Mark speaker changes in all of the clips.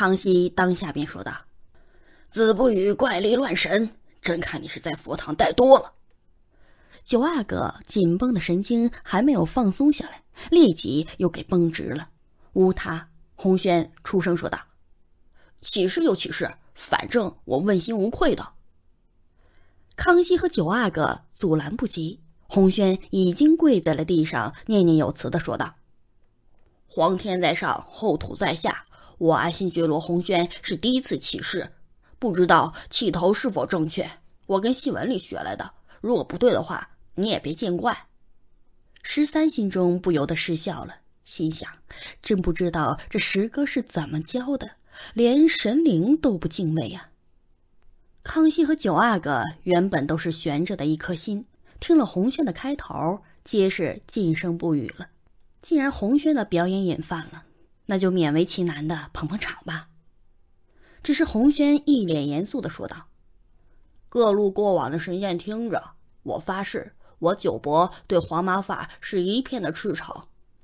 Speaker 1: 康熙当下便说道：“子不语怪力乱神，朕看你是在佛堂待多了。”九阿哥紧绷的神经还没有放松下来，立即又给绷直了。无他，洪轩出声说道：“起事就起事，反正我问心无愧的。”康熙和九阿哥阻拦不及，洪轩已经跪在了地上，念念有词的说道：“皇天在上，后土在下。”我爱新觉罗弘轩是第一次起誓，不知道起头是否正确。我跟戏文里学来的，如果不对的话，你也别见怪。十三心中不由得失笑了，心想：真不知道这十哥是怎么教的，连神灵都不敬畏呀。康熙和九阿哥原本都是悬着的一颗心，听了弘轩的开头，皆是噤声不语了。既然弘轩的表演引犯了。那就勉为其难的捧捧场吧。只是洪轩一脸严肃的说道：“各路过往的神仙听着，我发誓，我九伯对黄马法是一片的赤诚。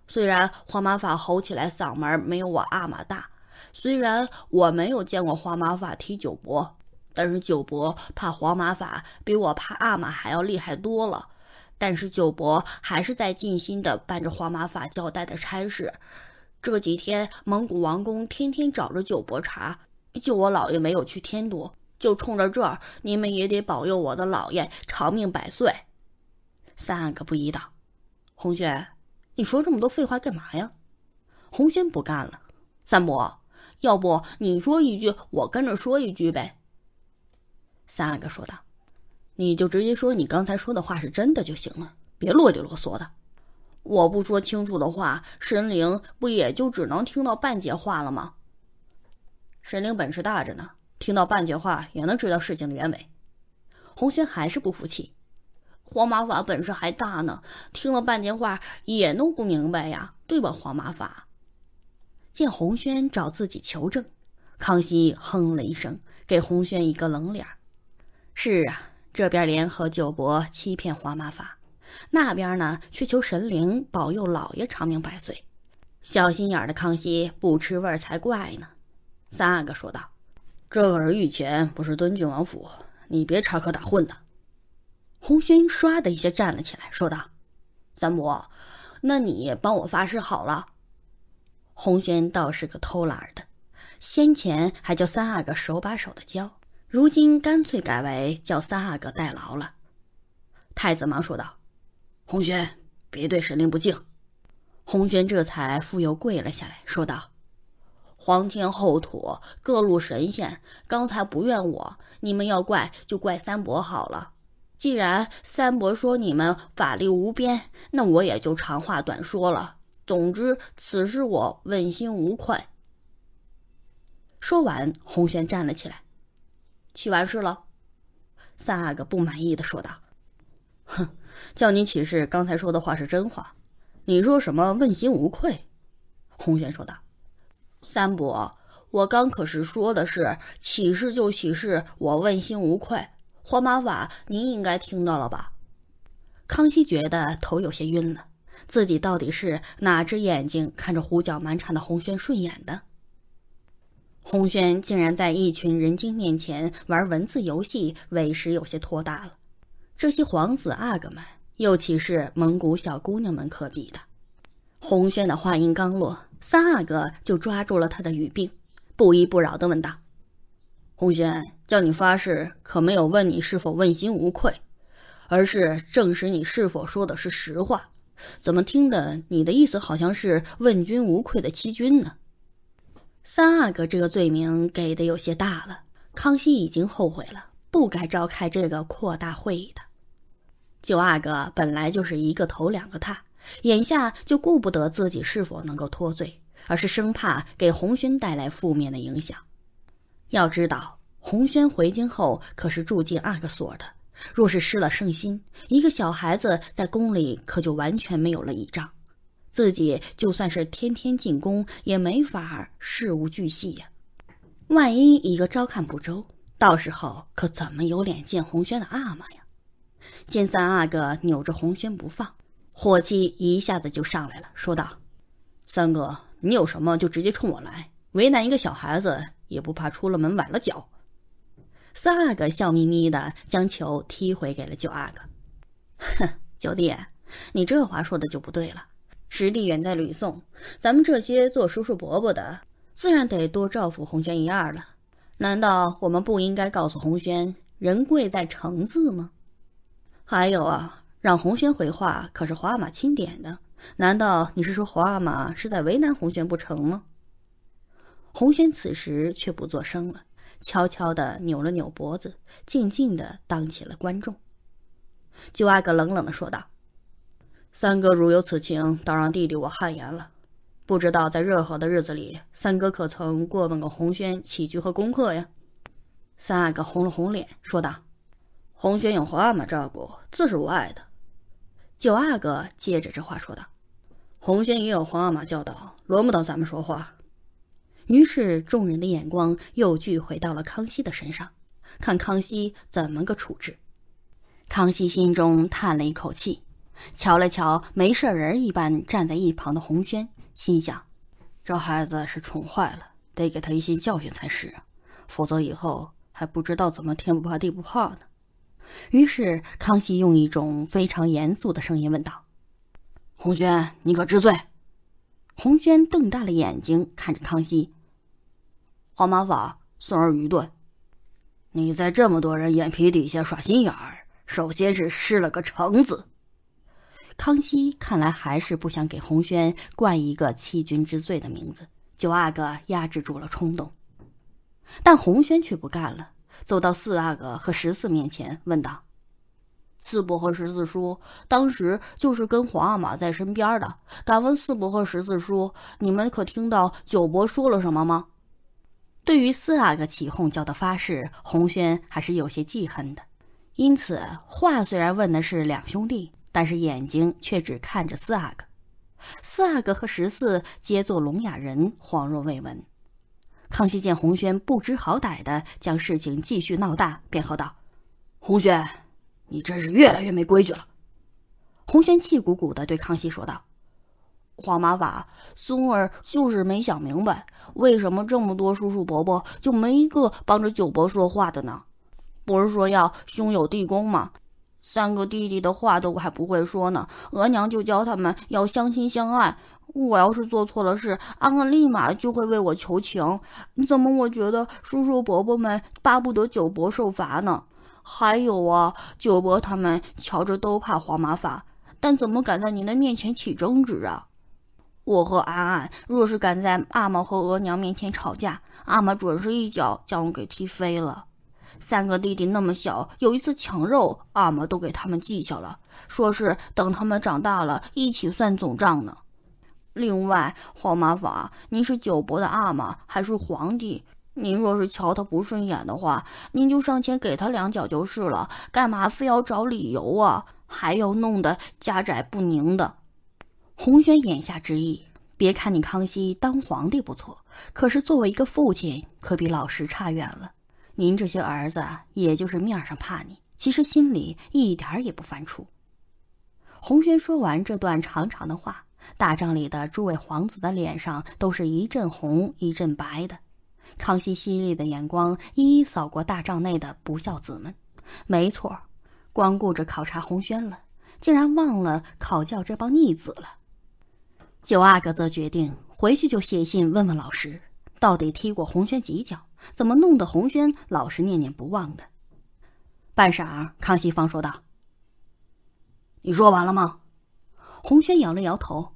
Speaker 1: 虽然黄马法吼起来嗓门没有我阿玛大，虽然我没有见过黄马法踢九伯，但是九伯怕黄马法比我怕阿玛还要厉害多了。但是九伯还是在尽心的办着黄马法交代的差事。”这几天蒙古王公天天找着九伯查，就我老爷没有去天都，就冲着这儿，你们也得保佑我的老爷长命百岁。三阿哥不依道，红轩，你说这么多废话干嘛呀？红轩不干了，三伯，要不你说一句，我跟着说一句呗。三阿哥说道，你就直接说你刚才说的话是真的就行了，别啰里啰嗦的。我不说清楚的话，神灵不也就只能听到半截话了吗？神灵本事大着呢，听到半截话也能知道事情的原委。红轩还是不服气，黄马法本事还大呢，听了半截话也弄不明白呀，对吧？黄马法见红轩找自己求证，康熙哼了一声，给红轩一个冷脸儿。是啊，这边联合九伯欺骗黄马法。那边呢？去求神灵保佑老爷长命百岁。小心眼儿的康熙不吃味儿才怪呢。三阿哥说道：“这儿是御前，不是敦郡王府，你别插科打诨的。”洪轩唰的一下站了起来，说道：“三伯，那你帮我发誓好了。”洪轩倒是个偷懒的，先前还叫三阿哥手把手的教，如今干脆改为叫三阿哥代劳了。太子忙说道。洪轩，别对神灵不敬。洪轩这才复又跪了下来，说道：“皇天后土，各路神仙，刚才不怨我，你们要怪就怪三伯好了。既然三伯说你们法力无边，那我也就长话短说了。总之，此事我问心无愧。”说完，红轩站了起来，气完事了。三阿哥不满意的说道：“哼。”叫你起誓，刚才说的话是真话。你说什么？问心无愧。洪轩说道：“三伯，我刚可是说的是起誓就起誓，我问心无愧。黄马法，您应该听到了吧？”康熙觉得头有些晕了，自己到底是哪只眼睛看着胡搅蛮缠的洪轩顺眼的？洪轩竟然在一群人精面前玩文字游戏，委实有些拖大了。这些皇子阿哥们又岂是蒙古小姑娘们可比的？红轩的话音刚落，三阿哥就抓住了他的语病，不依不饶地问道：“红轩，叫你发誓，可没有问你是否问心无愧，而是证实你是否说的是实话。怎么听的，你的意思好像是问君无愧的欺君呢？”三阿哥这个罪名给的有些大了，康熙已经后悔了，不该召开这个扩大会议的。九阿哥本来就是一个头两个踏，眼下就顾不得自己是否能够脱罪，而是生怕给红轩带来负面的影响。要知道，红轩回京后可是住进阿哥所的，若是失了圣心，一个小孩子在宫里可就完全没有了倚仗。自己就算是天天进宫，也没法事无巨细呀。万一一个招看不周，到时候可怎么有脸见红轩的阿玛呀？见三阿哥扭着红轩不放，火气一下子就上来了，说道：“三哥，你有什么就直接冲我来，为难一个小孩子也不怕出了门崴了脚。”三阿哥笑眯眯的将球踢回给了九阿哥：“哼，九弟，你这话说的就不对了。十弟远在吕宋，咱们这些做叔叔伯伯的，自然得多照拂红轩一二了。难道我们不应该告诉红轩，人贵在诚字吗？”还有啊，让红轩回话可是皇阿玛钦点的，难道你是说皇阿玛是在为难红轩不成吗？红轩此时却不作声了，悄悄的扭了扭脖子，静静的当起了观众。九阿哥冷冷的说道：“三哥如有此情，倒让弟弟我汗颜了。不知道在热河的日子里，三哥可曾过问过红轩起居和功课呀？”三阿哥红了红脸，说道。红轩有皇阿玛照顾，自是无碍的。九阿哥接着这话说道：“红轩也有皇阿玛教导，轮不到咱们说话。”于是众人的眼光又聚回到了康熙的身上，看康熙怎么个处置。康熙心中叹了一口气，瞧了瞧没事人一般站在一旁的红宣，心想：“这孩子是宠坏了，得给他一些教训才是啊，否则以后还不知道怎么天不怕地不怕呢。”于是，康熙用一种非常严肃的声音问道：“红轩，你可知罪？”红轩瞪大了眼睛看着康熙。皇麻法孙儿愚钝，你在这么多人眼皮底下耍心眼儿，首先是失了个成子。康熙看来还是不想给红轩冠一个欺君之罪的名字。九阿哥压制住了冲动，但红轩却不干了。走到四阿哥和十四面前，问道：“四伯和十四叔当时就是跟皇阿玛在身边的，敢问四伯和十四叔，你们可听到九伯说了什么吗？”对于四阿哥起哄叫的发誓，红轩还是有些记恨的，因此话虽然问的是两兄弟，但是眼睛却只看着四阿哥。四阿哥和十四皆做聋哑人，恍若未闻。康熙见洪轩不知好歹的将事情继续闹大，便喝道：“洪轩，你真是越来越没规矩了。”洪轩气鼓鼓的对康熙说道：“皇玛法，孙儿就是没想明白，为什么这么多叔叔伯伯就没一个帮着九伯说话的呢？不是说要兄友弟恭吗？”三个弟弟的话都还不会说呢，额娘就教他们要相亲相爱。我要是做错了事，安安立马就会为我求情。怎么我觉得叔叔伯伯们巴不得九伯受罚呢？还有啊，九伯他们瞧着都怕皇麻法，但怎么敢在您的面前起争执啊？我和安安若是敢在阿玛和额娘面前吵架，阿玛准是一脚将我给踢飞了。三个弟弟那么小，有一次抢肉，阿玛都给他们记下了，说是等他们长大了一起算总账呢。另外，黄麻法，您是九伯的阿玛，还是皇帝？您若是瞧他不顺眼的话，您就上前给他两脚就是了，干嘛非要找理由啊？还要弄得家宅不宁的。红轩眼下之意，别看你康熙当皇帝不错，可是作为一个父亲，可比老师差远了。您这些儿子，也就是面上怕你，其实心里一点也不犯怵。洪轩说完这段长长的话，大帐里的诸位皇子的脸上都是一阵红一阵白的。康熙犀利的眼光一一扫过大帐内的不孝子们。没错，光顾着考察洪轩了，竟然忘了考教这帮逆子了。九阿哥则决定回去就写信问问老师。到底踢过红轩几脚？怎么弄得红轩老是念念不忘的？半晌，康熙方说道：“你说完了吗？”红轩摇了摇头。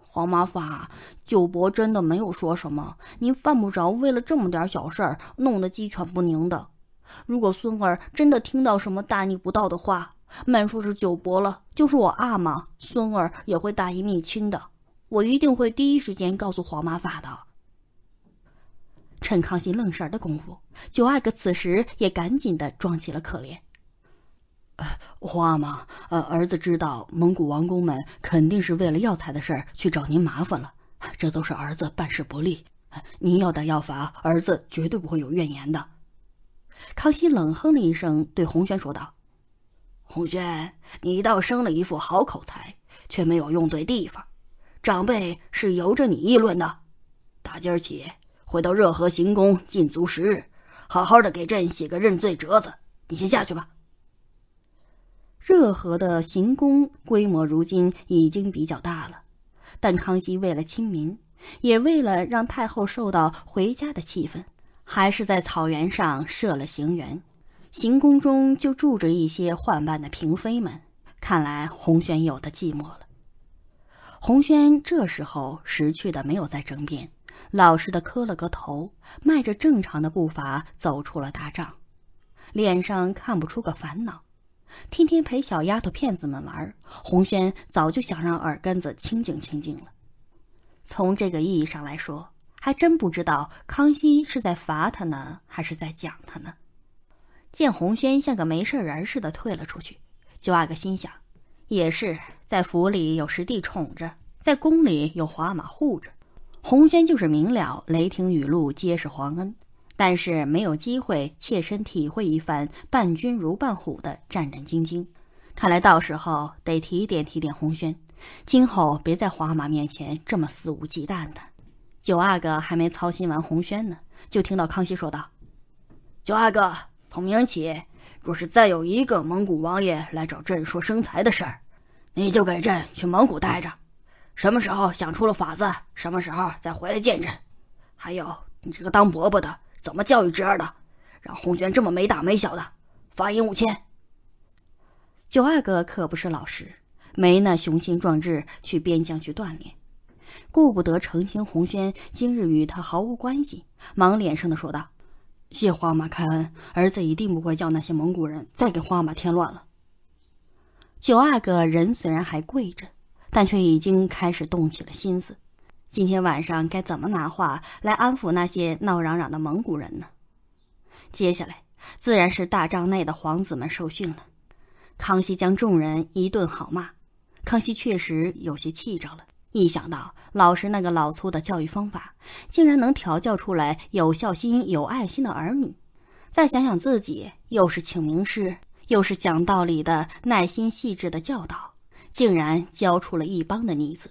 Speaker 1: 皇玛法，九伯真的没有说什么，您犯不着为了这么点小事弄得鸡犬不宁的。如果孙儿真的听到什么大逆不道的话，曼说是九伯了，就是我阿玛，孙儿也会大义灭亲的。我一定会第一时间告诉皇玛法的。趁康熙愣神儿的功夫，九阿哥此时也赶紧的装起了可怜。呃，皇阿玛，呃，儿子知道蒙古王公们肯定是为了药材的事儿去找您麻烦了，这都是儿子办事不利，您要打要罚，儿子绝对不会有怨言的。康熙冷哼了一声，对洪轩说道：“洪轩，你倒生了一副好口才，却没有用对地方。长辈是由着你议论的，打今儿起。”回到热河行宫禁足十日，好好的给朕写个认罪折子。你先下去吧。热河的行宫规模如今已经比较大了，但康熙为了亲民，也为了让太后受到回家的气氛，还是在草原上设了行园。行宫中就住着一些宦官的嫔妃们。看来洪轩有的寂寞了。洪轩这时候识趣的没有再争辩。老实的磕了个头，迈着正常的步伐走出了大帐，脸上看不出个烦恼。天天陪小丫头片子们玩，洪轩早就想让耳根子清静清静了。从这个意义上来说，还真不知道康熙是在罚他呢，还是在讲他呢。见洪轩像个没事人似的退了出去，九阿哥心想：也是，在府里有十弟宠着，在宫里有皇阿玛护着。红轩就是明了雷霆雨露皆是皇恩，但是没有机会切身体会一番伴君如伴虎的战战兢兢。看来到时候得提点提点红轩，今后别在皇阿玛面前这么肆无忌惮的。九阿哥还没操心完红轩呢，就听到康熙说道：“九阿哥，从明起，若是再有一个蒙古王爷来找朕说生财的事儿，你就给朕去蒙古待着。”什么时候想出了法子，什么时候再回来见朕。还有你这个当伯伯的，怎么教育侄儿的？让洪轩这么没大没小的，罚银五千。九阿哥可不是老实，没那雄心壮志去边疆去锻炼，顾不得澄清洪轩今日与他毫无关系，忙连声的说道：“谢皇马开恩，儿子一定不会叫那些蒙古人再给皇马添乱了。”九阿哥人虽然还跪着。但却已经开始动起了心思，今天晚上该怎么拿话来安抚那些闹嚷嚷的蒙古人呢？接下来自然是大帐内的皇子们受训了。康熙将众人一顿好骂。康熙确实有些气着了，一想到老师那个老粗的教育方法竟然能调教出来有孝心、有爱心的儿女，再想想自己又是请名师，又是讲道理的，耐心细致的教导。竟然教出了一帮的逆子，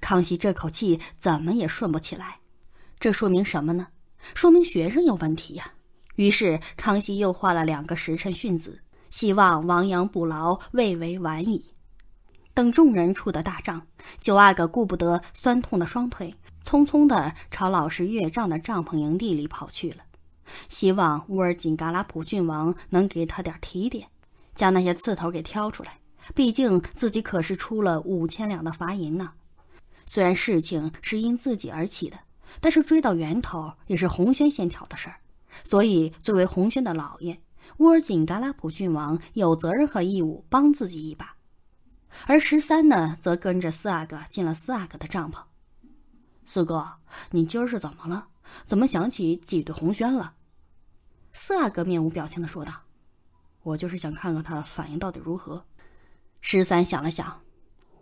Speaker 1: 康熙这口气怎么也顺不起来。这说明什么呢？说明学生有问题呀。于是康熙又画了两个时辰训子，希望亡羊补牢，未为晚矣。等众人出得大帐，九阿哥顾不得酸痛的双腿，匆匆的朝老师岳丈的帐篷营地里跑去了，希望乌尔锦嘎拉普郡王能给他点提点，将那些刺头给挑出来。毕竟自己可是出了五千两的罚银呢。虽然事情是因自己而起的，但是追到源头也是红轩先挑的事儿，所以作为红轩的老爷，乌尔锦达拉普郡王有责任和义务帮自己一把。而十三呢，则跟着四阿哥进了四阿哥的帐篷。四哥，你今儿是怎么了？怎么想起挤兑红轩了？四阿哥面无表情地说道：“我就是想看看他反应到底如何。”十三想了想，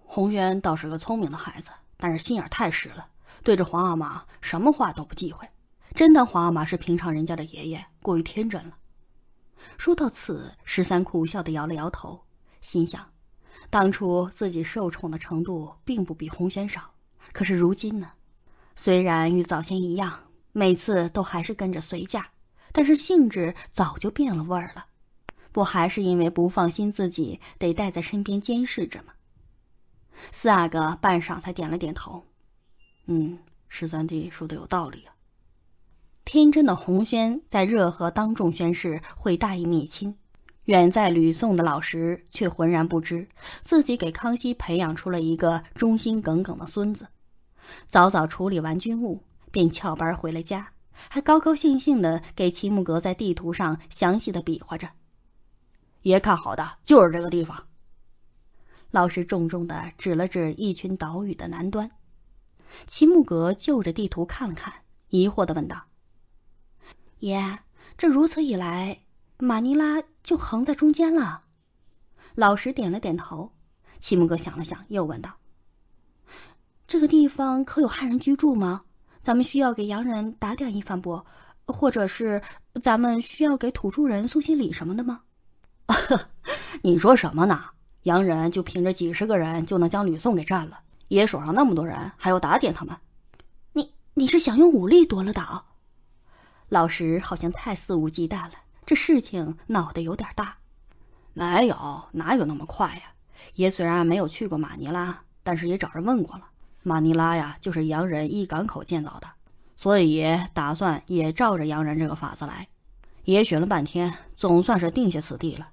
Speaker 1: 红轩倒是个聪明的孩子，但是心眼太实了，对着皇阿玛什么话都不忌讳，真当皇阿玛是平常人家的爷爷，过于天真了。说到此，十三苦笑的摇了摇头，心想：当初自己受宠的程度并不比红轩少，可是如今呢？虽然与早先一样，每次都还是跟着随嫁，但是性质早就变了味儿了。不还是因为不放心自己，得带在身边监视着吗？四阿哥半晌才点了点头：“嗯，十三弟说的有道理啊。”天真的洪宣在热河当众宣誓会大义灭亲，远在吕宋的老石却浑然不知，自己给康熙培养出了一个忠心耿耿的孙子。早早处理完军务，便翘班回了家，还高高兴兴的给齐木格在地图上详细的比划着。爷看好的就是这个地方。老师重重的指了指一群岛屿的南端，齐木格就着地图看了看，疑惑的问道：“爷，这如此一来，马尼拉就横在中间了。”老师点了点头。齐木格想了想，又问道：“这个地方可有汉人居住吗？咱们需要给洋人打点一番不？或者是咱们需要给土著人送些礼什么的吗？” 你说什么呢？洋人就凭着几十个人就能将吕宋给占了？爷手上那么多人，还要打点他们？你你是想用武力夺了岛？老石好像太肆无忌惮了，这事情闹得有点大。没有，哪有那么快呀？爷虽然没有去过马尼拉，但是也找人问过了。马尼拉呀，就是洋人一港口建造的，所以爷打算也照着洋人这个法子来。爷寻了半天，总算是定下此地了。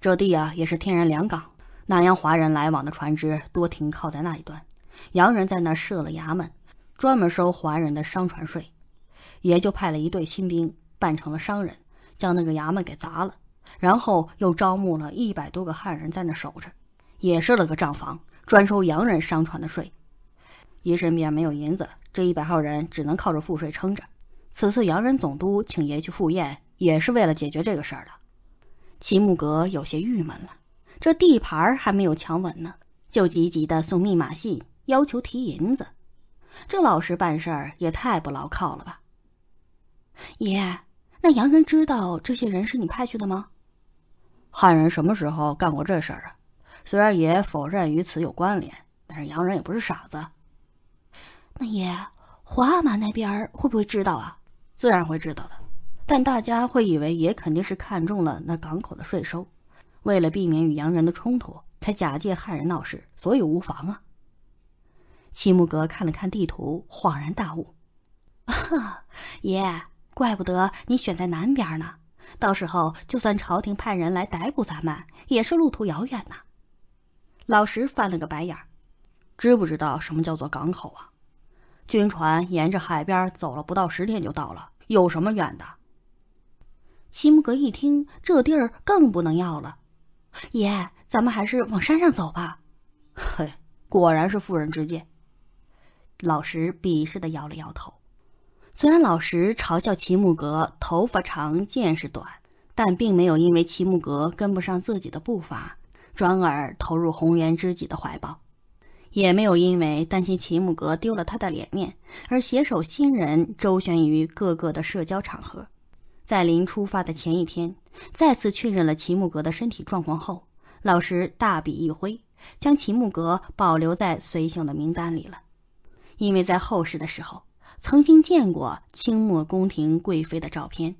Speaker 1: 这地啊，也是天然良港，那洋华人来往的船只多停靠在那一端。洋人在那设了衙门，专门收华人的商船税，也就派了一队新兵扮成了商人，将那个衙门给砸了。然后又招募了一百多个汉人在那守着，也设了个账房，专收洋人商船的税。爷身边没有银子，这一百号人只能靠着赋税撑着。此次洋人总督请爷去赴宴，也是为了解决这个事儿的。齐木格有些郁闷了，这地盘还没有抢稳呢，就急急的送密码信，要求提银子。这老实办事儿也太不牢靠了吧？爷，那洋人知道这些人是你派去的吗？汉人什么时候干过这事儿啊？虽然爷否认与此有关联，但是洋人也不是傻子。那爷，皇阿玛那边会不会知道啊？自然会知道的。但大家会以为也肯定是看中了那港口的税收，为了避免与洋人的冲突，才假借汉人闹事，所以无妨啊。齐木格看了看地图，恍然大悟：“ 爷，怪不得你选在南边呢。到时候就算朝廷派人来逮捕咱们，也是路途遥远呐。”老石翻了个白眼儿：“知不知道什么叫做港口啊？军船沿着海边走了不到十天就到了，有什么远的？”齐木格一听，这地儿更不能要了。爷，咱们还是往山上走吧。嘿，果然是妇人之见。老石鄙视的摇了摇头。虽然老石嘲笑齐木格头发长见识短，但并没有因为齐木格跟不上自己的步伐，转而投入红颜知己的怀抱，也没有因为担心齐木格丢了他的脸面，而携手新人周旋于各个的社交场合。在临出发的前一天，再次确认了齐木格的身体状况后，老师大笔一挥，将齐木格保留在随行的名单里了。因为在后世的时候，曾经见过清末宫廷贵妃的照片，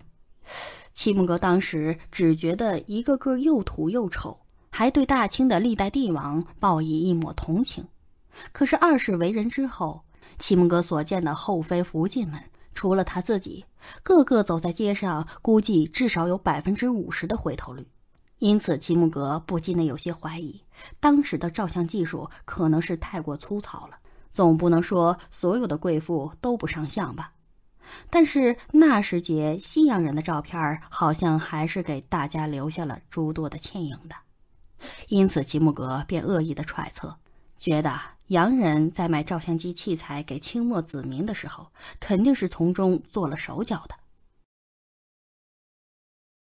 Speaker 1: 齐木格当时只觉得一个个又土又丑，还对大清的历代帝王报以一抹同情。可是二世为人之后，齐木格所见的后妃福晋们。除了他自己，个个走在街上，估计至少有百分之五十的回头率。因此，齐木格不禁的有些怀疑，当时的照相技术可能是太过粗糙了。总不能说所有的贵妇都不上相吧？但是那时节，西洋人的照片好像还是给大家留下了诸多的倩影的。因此，齐木格便恶意的揣测。觉得洋人在卖照相机器材给清末子民的时候，肯定是从中做了手脚的。